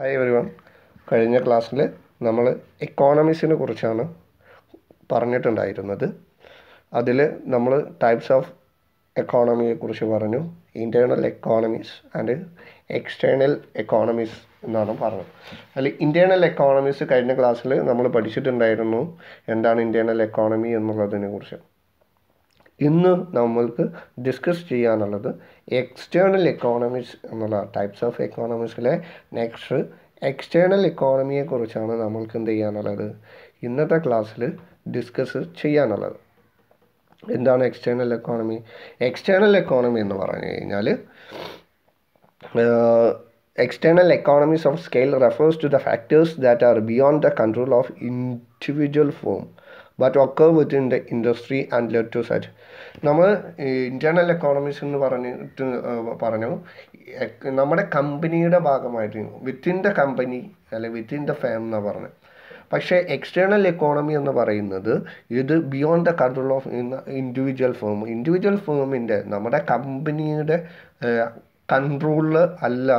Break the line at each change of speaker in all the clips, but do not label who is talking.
Hi every one കഴിഞ്ഞ ക്ലാസ്സിൽ നമ്മൾ എക്കോണമിക്സിനെ കുറിച്ചാണ് പറഞ്ഞിട്ടുണ്ടായിരുന്നത് അതിൽ നമ്മൾ ടൈപ്സ് ഓഫ് കുറിച്ച് പറഞ്ഞു internal economics and external economics എന്നാണ് പറഞ്ഞത് അതിൽ ഇൻറ്റേർണൽ എക്കോണമിക്സ് കഴിഞ്ഞ ക്ലാസ്സിൽ നമ്മൾ പഠിച്ചിട്ടുണ്ടായിരുന്നു എന്താണ് ഇൻറ്റേർണൽ എക്കോണമി എന്നുള്ളതിനെ കുറിച്ച് ഇന്ന് നമ്മൾക്ക് ഡിസ്കസ് ചെയ്യാനുള്ളത് എക്സ്റ്റേണൽ എക്കോണമിക്സ് എന്നുള്ള ടൈപ്സ് ഓഫ് എക്കോണമിക്സിലെ നെക്സ്റ്റ് എക്സ്റ്റേണൽ എക്കോണമിയെക്കുറിച്ചാണ് നമ്മൾക്ക് എന്ത് ചെയ്യാനുള്ളത് ഇന്നത്തെ ക്ലാസ്സിൽ ഡിസ്കസ് ചെയ്യാനുള്ളത് എന്താണ് എക്സ്റ്റേണൽ എക്കോണമി എക്സ്റ്റേണൽ എക്കോണമി എന്ന് പറഞ്ഞു കഴിഞ്ഞാൽ external economies of scale refers to the factors that are beyond the control of individual firm but occur within the industry and led to set നമ്മൾ ഇൻറ്റേർണൽ എക്കോണമിസ് എന്ന് പറഞ്ഞിട്ട് പറഞ്ഞു നമ്മുടെ കമ്പനിയുടെ ഭാഗമായിട്ട് വിത്തിൻ ദ കമ്പനി അല്ലെങ്കിൽ വിത്തിൻ ദ ഫാം എന്നാണ് പറഞ്ഞത് പക്ഷേ എക്സ്റ്റേണൽ എക്കോണമി എന്ന് പറയുന്നത് ഇത് beyond the control of individual firm individual ഫേമിൻ്റെ നമ്മുടെ കമ്പനിയുടെ കൺട്രോളിൽ അല്ല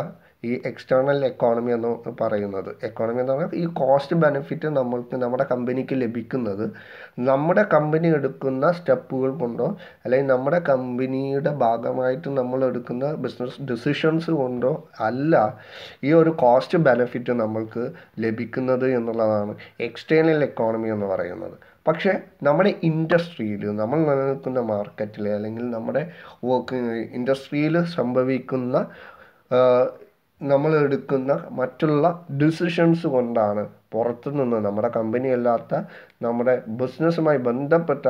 ഈ എക്സ്റ്റേണൽ എക്കോണമി എന്ന് പറയുന്നത് എക്കോണമി എന്ന് പറഞ്ഞാൽ ഈ കോസ്റ്റ് ബെനിഫിറ്റ് നമ്മൾക്ക് നമ്മുടെ കമ്പനിക്ക് ലഭിക്കുന്നത് നമ്മുടെ കമ്പനി എടുക്കുന്ന സ്റ്റെപ്പുകൾ കൊണ്ടോ അല്ലെങ്കിൽ നമ്മുടെ കമ്പനിയുടെ ഭാഗമായിട്ട് നമ്മൾ എടുക്കുന്ന ബിസിനസ് ഡിസിഷൻസ് കൊണ്ടോ അല്ല ഈ ഒരു കോസ്റ്റ് ബെനിഫിറ്റ് നമ്മൾക്ക് ലഭിക്കുന്നത് എന്നുള്ളതാണ് എക്സ്റ്റേണൽ എക്കോണമി എന്ന് പറയുന്നത് പക്ഷേ നമ്മുടെ ഇൻഡസ്ട്രിയിൽ നമ്മൾ നിലനിൽക്കുന്ന മാർക്കറ്റിൽ അല്ലെങ്കിൽ നമ്മുടെ വർക്ക് ഇൻഡസ്ട്രിയിൽ സംഭവിക്കുന്ന നമ്മൾ എടുക്കുന്ന മറ്റുള്ള ഡിസിഷൻസ് കൊണ്ടാണ് പുറത്തുനിന്ന് നിന്ന് നമ്മുടെ കമ്പനി അല്ലാത്ത നമ്മുടെ ബിസിനസ്സുമായി ബന്ധപ്പെട്ട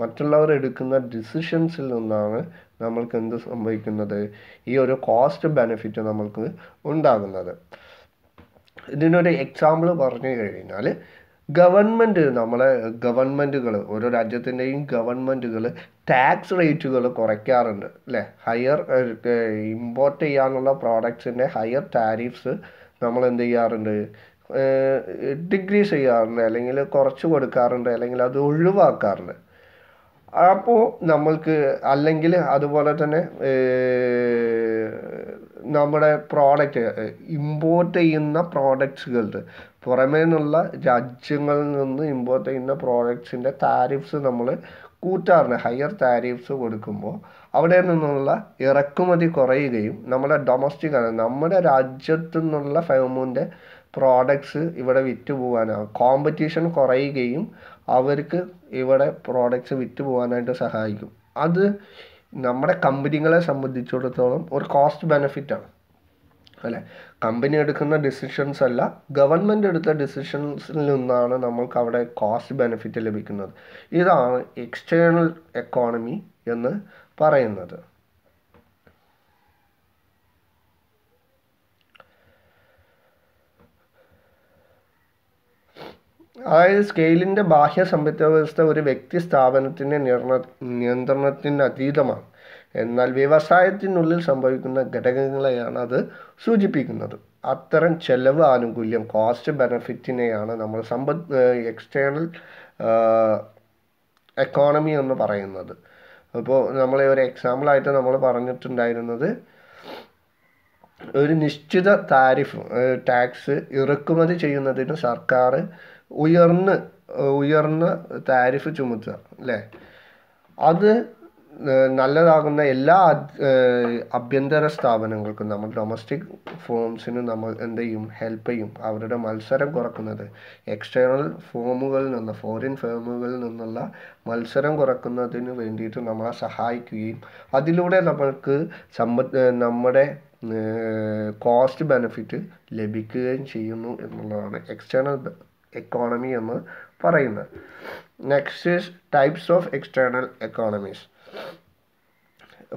മറ്റുള്ളവർ എടുക്കുന്ന ഡിസിഷൻസിൽ നിന്നാണ് നമ്മൾക്ക് എന്ത് സംഭവിക്കുന്നത് ഈ ഒരു കോസ്റ്റ് ബെനിഫിറ്റ് നമ്മൾക്ക് ഉണ്ടാകുന്നത് ഇതിനൊരു എക്സാമ്പിൾ പറഞ്ഞു കഴിഞ്ഞാൽ ഗവൺമെൻറ് നമ്മളെ ഗവൺമെൻറ്റുകൾ ഓരോ രാജ്യത്തിൻ്റെയും ഗവൺമെൻറ്റുകൾ ടാക്സ് റേറ്റുകൾ കുറയ്ക്കാറുണ്ട് അല്ലേ ഹയർ ഇമ്പോർട്ട് ചെയ്യാനുള്ള പ്രോഡക്ട്സിൻ്റെ ഹയർ ടാരിഫ്സ് നമ്മൾ എന്ത് ചെയ്യാറുണ്ട് ഡിഗ്രീസ് ചെയ്യാറുണ്ട് അല്ലെങ്കിൽ കുറച്ച് കൊടുക്കാറുണ്ട് അല്ലെങ്കിൽ അത് ഒഴിവാക്കാറുണ്ട് അപ്പോൾ നമ്മൾക്ക് അല്ലെങ്കിൽ അതുപോലെ തന്നെ നമ്മുടെ പ്രോഡക്റ്റ് ഇമ്പോർട്ട് ചെയ്യുന്ന പ്രോഡക്ട്സുകളുടെ പുറമേ നിന്നുള്ള രാജ്യങ്ങളിൽ നിന്ന് ഇമ്പോർട്ട് ചെയ്യുന്ന പ്രോഡക്ട്സിൻ്റെ താരിഫ്സ് നമ്മൾ കൂട്ടാറുണ്ട് ഹയർ താരിഫ്സ് കൊടുക്കുമ്പോൾ അവിടെ നിന്നുള്ള ഇറക്കുമതി കുറയുകയും നമ്മുടെ ഡൊമസ്റ്റിക് ആണ് നമ്മുടെ രാജ്യത്തു നിന്നുള്ള ഫെമൂൻ്റെ പ്രോഡക്ട്സ് ഇവിടെ വിറ്റ് പോകാനാണ് കോമ്പറ്റീഷൻ കുറയുകയും അവർക്ക് ഇവിടെ പ്രോഡക്ട്സ് വിറ്റ് പോകാനായിട്ട് സഹായിക്കും അത് നമ്മുടെ കമ്പനികളെ സംബന്ധിച്ചിടത്തോളം ഒരു കോസ്റ്റ് ബെനിഫിറ്റാണ് അല്ലേ കമ്പനി എടുക്കുന്ന ഡിസിഷൻസ് അല്ല ഗവൺമെൻറ് എടുത്ത ഡിസിഷൻസിൽ നിന്നാണ് നമ്മൾക്ക് അവിടെ കോസ്റ്റ് ബെനിഫിറ്റ് ലഭിക്കുന്നത് ഇതാണ് എക്സ്റ്റേണൽ എക്കോണമി എന്ന് പറയുന്നത് അതായത് സ്കെയിലിൻ്റെ ബാഹ്യ വ്യവസ്ഥ ഒരു വ്യക്തി സ്ഥാപനത്തിൻ്റെ നിർണ നിയന്ത്രണത്തിന് അതീതമാണ് എന്നാൽ വ്യവസായത്തിനുള്ളിൽ സംഭവിക്കുന്ന ഘടകങ്ങളെയാണ് അത് സൂചിപ്പിക്കുന്നത് അത്തരം ചെലവ് ആനുകൂല്യം കോസ്റ്റ് ബെനഫിറ്റിനെയാണ് നമ്മൾ സമ്പദ് എക്സ്റ്റേണൽ എക്കോണമി എന്ന് പറയുന്നത് അപ്പോൾ നമ്മളെ ഒരു എക്സാമ്പിളായിട്ട് നമ്മൾ പറഞ്ഞിട്ടുണ്ടായിരുന്നത് ഒരു നിശ്ചിത താരിഫ് ടാക്സ് ഇറക്കുമതി ചെയ്യുന്നതിന് സർക്കാർ ഉയർന്ന് ഉയർന്ന താരിഫ് ചുമത്തുക അല്ലേ അത് നല്ലതാകുന്ന എല്ലാ അഭ്യന്തര സ്ഥാപനങ്ങൾക്കും നമ്മൾ ഡൊമസ്റ്റിക് ഫോംസിന് നമ്മൾ എന്ത് ചെയ്യും ഹെൽപ്പ് ചെയ്യും അവരുടെ മത്സരം കുറക്കുന്നത് എക്സ്റ്റേണൽ ഫോമുകളിൽ നിന്ന് ഫോറിൻ ഫേമുകളിൽ നിന്നുള്ള മത്സരം കുറക്കുന്നതിന് വേണ്ടിയിട്ട് നമ്മളെ സഹായിക്കുകയും അതിലൂടെ നമ്മൾക്ക് സമ്പത്ത് നമ്മുടെ കോസ്റ്റ് ബെനിഫിറ്റ് ലഭിക്കുകയും ചെയ്യുന്നു എന്നുള്ളതാണ് എക്സ്റ്റേണൽ എക്കോണമി എന്ന് പറയുന്നത് next is types of external economies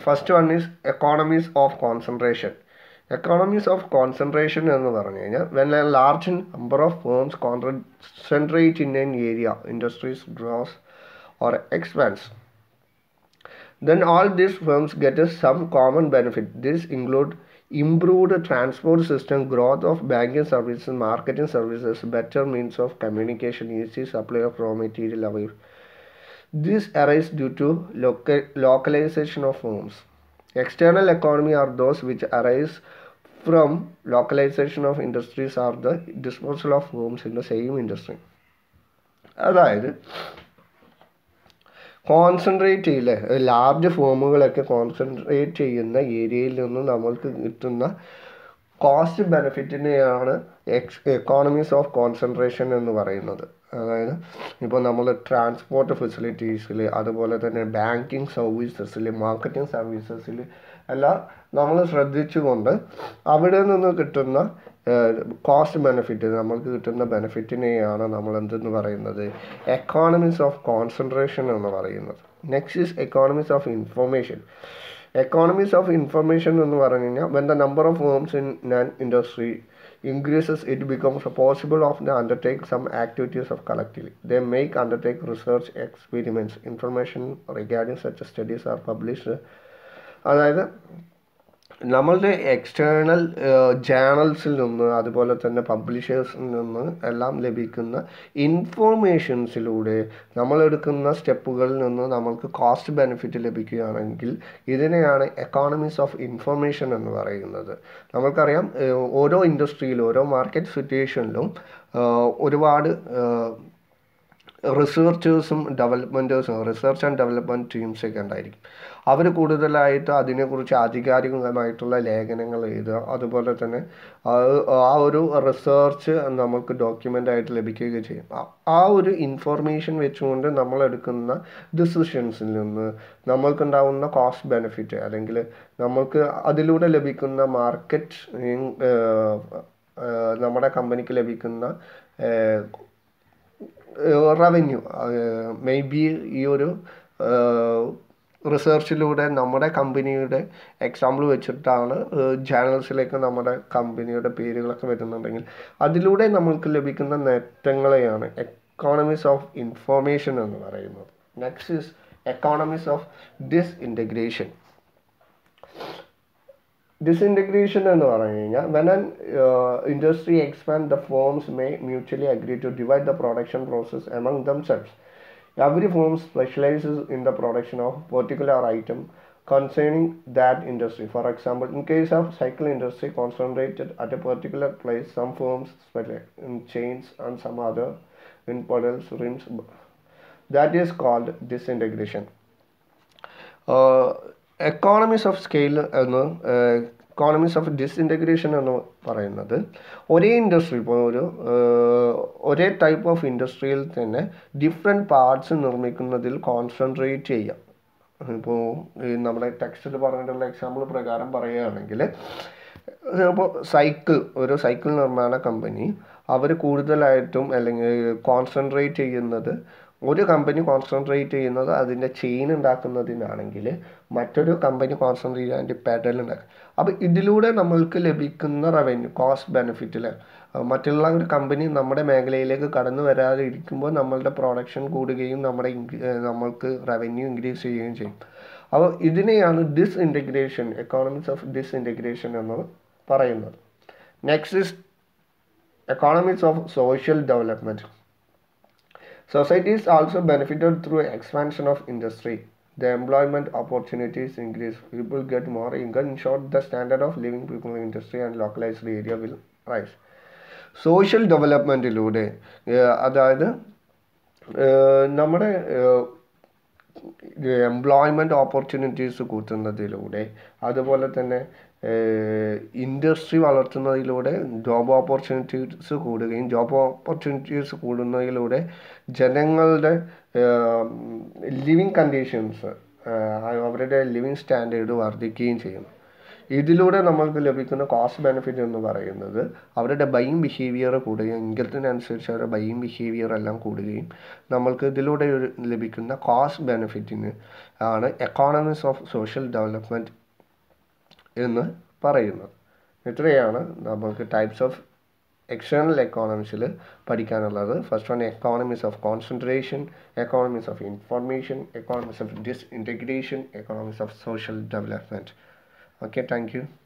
first one is economies of concentration economies of concentration എന്ന് പറഞ്ഞു കഴിഞ്ഞാൽ when a large number of firms concentrate in an area industries grows or expands then all these firms get some common benefit. This include improved transport system, growth of banking services, marketing services, better means of communication, easy supply of raw material This arises due to local, localization of firms. External economy are those which arise from localization of industries or the disposal of firms in the same industry. അതായത് concentrate ചെയ്യില്ലേ large ഫോമുകളൊക്കെ concentrate ചെയ്യുന്ന ഏരിയയിൽ നിന്നും നമ്മൾക്ക് കിട്ടുന്ന cost ബെനിഫിറ്റിനെയാണ് ex economies of concentration എന്ന് പറയുന്നത് അതായത് ഇപ്പോൾ നമ്മൾ ട്രാൻസ്പോർട്ട് ഫെസിലിറ്റീസിൽ അതുപോലെ തന്നെ ബാങ്കിങ് സർവീസസിൽ മാർക്കറ്റിംഗ് സർവീസസിൽ എല്ലാം നമ്മൾ ശ്രദ്ധിച്ചുകൊണ്ട് അവിടെ നിന്ന് കിട്ടുന്ന കോസ്റ്റ് ബെനഫിറ്റ് നമ്മൾക്ക് കിട്ടുന്ന ബെനഫിറ്റിനെയാണ് നമ്മൾ എന്തെന്ന് പറയുന്നത് എക്കോണമിസ് ഓഫ് കോൺസെൻട്രേഷൻ എന്ന് പറയുന്നത് next is economies of information economies of information എന്ന് പറഞ്ഞു കഴിഞ്ഞാൽ when the number of firms in an industry increases it becomes possible of the undertake some activities of collective the make undertake research experiments information regarding such studies are publish അതായത് നമ്മളുടെ external ജേണൽസിൽ നിന്ന് അതുപോലെ തന്നെ പബ്ലിഷേഴ്സിൽ നിന്ന് എല്ലാം ലഭിക്കുന്ന ഇൻഫോർമേഷൻസിലൂടെ നമ്മളെടുക്കുന്ന സ്റ്റെപ്പുകളിൽ നിന്ന് നമ്മൾക്ക് കോസ്റ്റ് ബെനിഫിറ്റ് ലഭിക്കുകയാണെങ്കിൽ ഇതിനെയാണ് എക്കോണമിക്സ് ഓഫ് ഇൻഫർമേഷൻ എന്ന് പറയുന്നത് നമ്മൾക്കറിയാം ഓരോ ഇൻഡസ്ട്രിയിലും ഓരോ മാർക്കറ്റ് സിറ്റുവേഷനിലും ഒരുപാട് റിസർച്ചേഴ്സും ഡെവലപ്മെൻറ്റേഴ്സും റിസർച്ച് ആൻഡ് ഡെവലപ്മെൻറ്റ് ടീംസൊക്കെ ഉണ്ടായിരിക്കും അവർ കൂടുതലായിട്ട് അതിനെക്കുറിച്ച് ആധികാരികമായിട്ടുള്ള ലേഖനങ്ങൾ എഴുതുക അതുപോലെ തന്നെ ആ ഒരു റിസർച്ച് നമുക്ക് ഡോക്യുമെൻ്റായിട്ട് ആയിട്ട് ലഭിക്കുകയൊക്കെ ചെയ്യും ആ ഒരു ഇൻഫോർമേഷൻ വെച്ചുകൊണ്ട് നമ്മൾ എടുക്കുന്ന ഡിസിഷൻസിൽ നിന്ന് നമ്മൾക്കുണ്ടാവുന്ന കോസ്റ്റ് ബെനിഫിറ്റ് അല്ലെങ്കിൽ നമ്മൾക്ക് അതിലൂടെ ലഭിക്കുന്ന മാർക്കറ്റ് നമ്മുടെ കമ്പനിക്ക് ലഭിക്കുന്ന റവന്യൂ മേ ബി ഈ ഒരു റിസർച്ചിലൂടെ നമ്മുടെ കമ്പനിയുടെ എക്സാമ്പിൾ വെച്ചിട്ടാണ് ജേണൽസിലേക്ക് നമ്മുടെ കമ്പനിയുടെ പേരുകളൊക്കെ വരുന്നുണ്ടെങ്കിൽ അതിലൂടെ നമുക്ക് ലഭിക്കുന്ന നേട്ടങ്ങളെയാണ് എക്കോണമീസ് ഓഫ് ഇൻഫോർമേഷൻ എന്ന് പറയുന്നത് next is economies of disintegration disintegration എന്ന് പറഞ്ഞു കഴിഞ്ഞാൽ when an industry expand the firms may mutually agree to divide the production process among themselves every firm specialises in the production of particular item concerning that industry for example in case of cycle industry concentrated at a particular place some firms in chains and some other in pedals rims that is called disintegration economies of scale എന്ന് economies of disintegration എന്ന് പറയുന്നത് ഒരേ industry ഇപ്പോൾ ഒരു ഒരേ type of ഇൻഡസ്ട്രിയിൽ തന്നെ different parts നിർമ്മിക്കുന്നതിൽ concentrate ചെയ്യാം ഇപ്പോൾ നമ്മുടെ ടെക്സ്റ്റിൽ പറഞ്ഞിട്ടുള്ള എക്സാമ്പിൾ പ്രകാരം പറയുകയാണെങ്കിൽ ഇപ്പോൾ സൈക്കിൾ ഒരു സൈക്കിൾ നിർമ്മാണ കമ്പനി അവർ കൂടുതലായിട്ടും അല്ലെങ്കിൽ കോൺസെൻട്രേറ്റ് ചെയ്യുന്നത് ഒരു കമ്പനി കോൺസെൻട്രേറ്റ് ചെയ്യുന്നത് അതിൻ്റെ ചെയിൻ ഉണ്ടാക്കുന്നതിനാണെങ്കിൽ മറ്റൊരു കമ്പനി കോൺസെൻട്രേറ്റ് അതിൻ്റെ പെഡൽ ഉണ്ടാക്കുക അപ്പോൾ ഇതിലൂടെ നമ്മൾക്ക് ലഭിക്കുന്ന റവന്യൂ കോസ്റ്റ് ബെനിഫിറ്റിൽ മറ്റുള്ള ഒരു കമ്പനി നമ്മുടെ മേഖലയിലേക്ക് കടന്നു വരാതെ ഇരിക്കുമ്പോൾ നമ്മളുടെ പ്രൊഡക്ഷൻ കൂടുകയും നമ്മുടെ നമ്മൾക്ക് റവന്യൂ ഇൻക്രീസ് ചെയ്യുകയും ചെയ്യും അപ്പോൾ ഇതിനെയാണ് disintegration economics of disintegration എന്ന് പറയുന്നത് next is economics of social development societies also benefited through expansion of industry the employment opportunities increase people get more income in short the standard of living people industry and localised area will rise social ഡെവലപ്മെൻറ്റിലൂടെ അതായത് നമ്മുടെ employment opportunities കൂട്ടുന്നതിലൂടെ അതുപോലെ തന്നെ industry വളർത്തുന്നതിലൂടെ job opportunities കൂടുകയും job opportunities കൂടുന്നതിലൂടെ ജനങ്ങളുടെ ലിവിങ് കണ്ടീഷൻസ് അവരുടെ ലിവിങ് സ്റ്റാൻഡേർഡ് വർദ്ധിക്കുകയും ചെയ്യും ഇതിലൂടെ നമ്മൾക്ക് ലഭിക്കുന്ന കോസ്റ്റ് ബെനിഫിറ്റ് എന്ന് പറയുന്നത് അവരുടെ ബൈം ബിഹേവിയർ കൂടുകയും ഇൻകത്തിനനുസരിച്ച് അവരുടെ ബൈം ബിഹേവിയർ എല്ലാം കൂടുകയും നമ്മൾക്ക് ഇതിലൂടെ ലഭിക്കുന്ന കോസ്റ്റ് ബെനിഫിറ്റിന് ആണ് എക്കോണമിക്സ് ഓഫ് സോഷ്യൽ ഡെവലപ്മെൻറ്റ് എന്ന് പറയുന്നത് ഇത്രയാണ് നമുക്ക് ടൈപ്സ് ഓഫ് എക്സ്റ്റേണൽ എക്കോണമിക്സിൽ പഠിക്കാനുള്ളത് first one economics of concentration economics of information economics of disintegration economics of social development okay thank you